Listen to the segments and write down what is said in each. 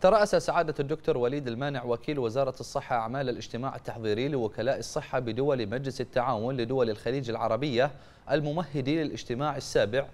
ترأس سعادة الدكتور وليد المانع وكيل وزارة الصحة أعمال الاجتماع التحضيري لوكلاء الصحة بدول مجلس التعاون لدول الخليج العربية الممهد للاجتماع السابع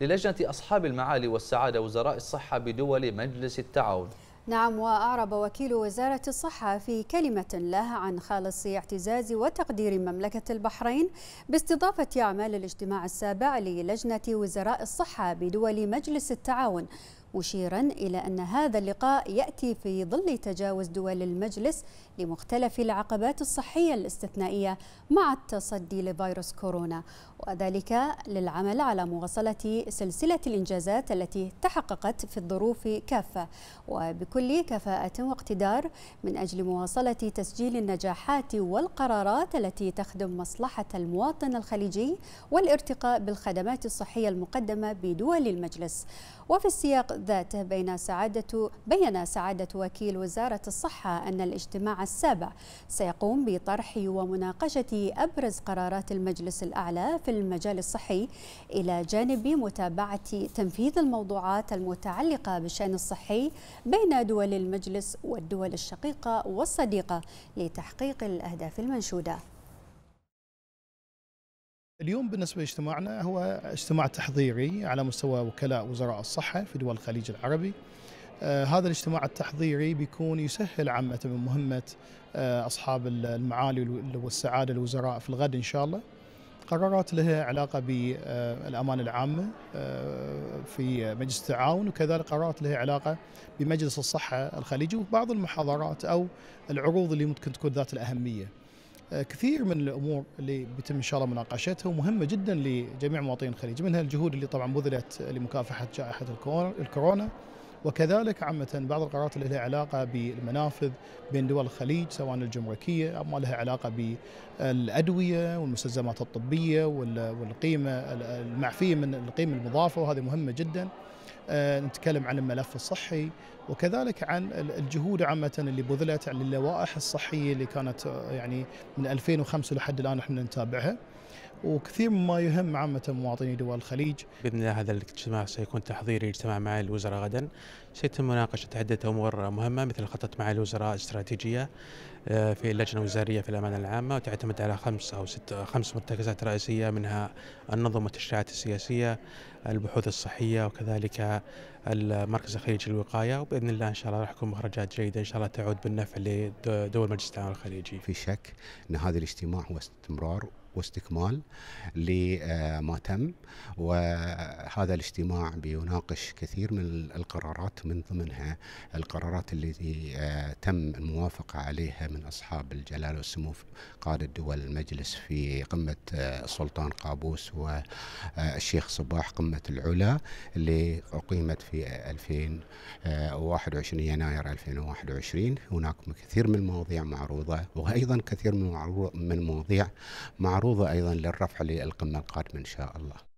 للجنة أصحاب المعالي والسعادة وزراء الصحة بدول مجلس التعاون نعم وأعرب وكيل وزارة الصحة في كلمة له عن خالص اعتزاز وتقدير مملكة البحرين باستضافة أعمال الاجتماع السابع للجنة وزراء الصحة بدول مجلس التعاون مشيرا إلى أن هذا اللقاء يأتي في ظل تجاوز دول المجلس لمختلف العقبات الصحية الاستثنائية مع التصدي لفيروس كورونا وذلك للعمل على مواصلة سلسلة الإنجازات التي تحققت في الظروف كافة وبكل كفاءة واقتدار من أجل مواصلة تسجيل النجاحات والقرارات التي تخدم مصلحة المواطن الخليجي والارتقاء بالخدمات الصحية المقدمة بدول المجلس وفي السياق ذاته بين سعادة بين سعادة وكيل وزارة الصحة أن الاجتماع السابع سيقوم بطرح ومناقشة أبرز قرارات المجلس الأعلى في المجال الصحي إلى جانب متابعة تنفيذ الموضوعات المتعلقة بالشأن الصحي بين دول المجلس والدول الشقيقة والصديقة لتحقيق الأهداف المنشودة اليوم بالنسبة لاجتماعنا هو اجتماع تحضيري على مستوى وكلاء وزراء الصحة في دول الخليج العربي آه هذا الاجتماع التحضيري بيكون يسهل عامة من مهمة آه أصحاب المعالي والسعادة الوزراء في الغد إن شاء الله قرارات لها علاقة بالأمانة العامة آه، في مجلس التعاون وكذلك قرارات لها علاقة بمجلس الصحة الخليجي وبعض المحاضرات أو العروض اللي ممكن تكون ذات الأهمية آه، كثير من الامور اللي بيتم ان شاء الله مناقشتها ومهمه جدا لجميع مواطنين الخليج منها الجهود اللي طبعا بذلت لمكافحه جائحه الكورونا وكذلك عامة بعض القرارات اللي لها علاقة بالمنافذ بين دول الخليج سواء الجمركية أو ما لها علاقة بالأدوية والمستلزمات الطبية والقيمة المعفية من القيمة المضافة وهذه مهمة جدا آه، نتكلم عن الملف الصحي وكذلك عن الجهود عامة اللي بذلت عن اللوائح الصحية اللي كانت آه، يعني من 2005 لحد الآن احنا نتابعها وكثير مما يهم عامة مواطني دول الخليج بإذن الله هذا الاجتماع سيكون تحضيري اجتماع مع الوزراء غدا سيتم مناقشة عدة أمور مهمة مثل خطة مع الوزراء استراتيجية آه، في اللجنة الوزارية في الأمانة العامة وتعتمد على خمس أو ست خمس مرتكزات رئيسية منها النظم والتشريعات السياسية البحوث الصحية وكذلك المركز الخليجي للوقاية وبإذن الله إن شاء الله راح تكون مخرجات جيدة إن شاء الله تعود بالنفع لدول مجلس التعاون الخليجي في شك أن هذا الاجتماع هو استمرار واستكمال لما تم وهذا الاجتماع بيناقش كثير من القرارات من ضمنها القرارات التي آه، تم الموافقة عليها من أصحاب الجلالة والسمو قادة دول المجلس في قمة السلطان آه، قابوس والشيخ آه، صباح قمة العلا اللي أقيمت في 2021 يناير 2021 هناك كثير من المواضيع معروضة وأيضا كثير من المواضيع معروضة معروضة أيضا للرفع للقمة القادمة إن شاء الله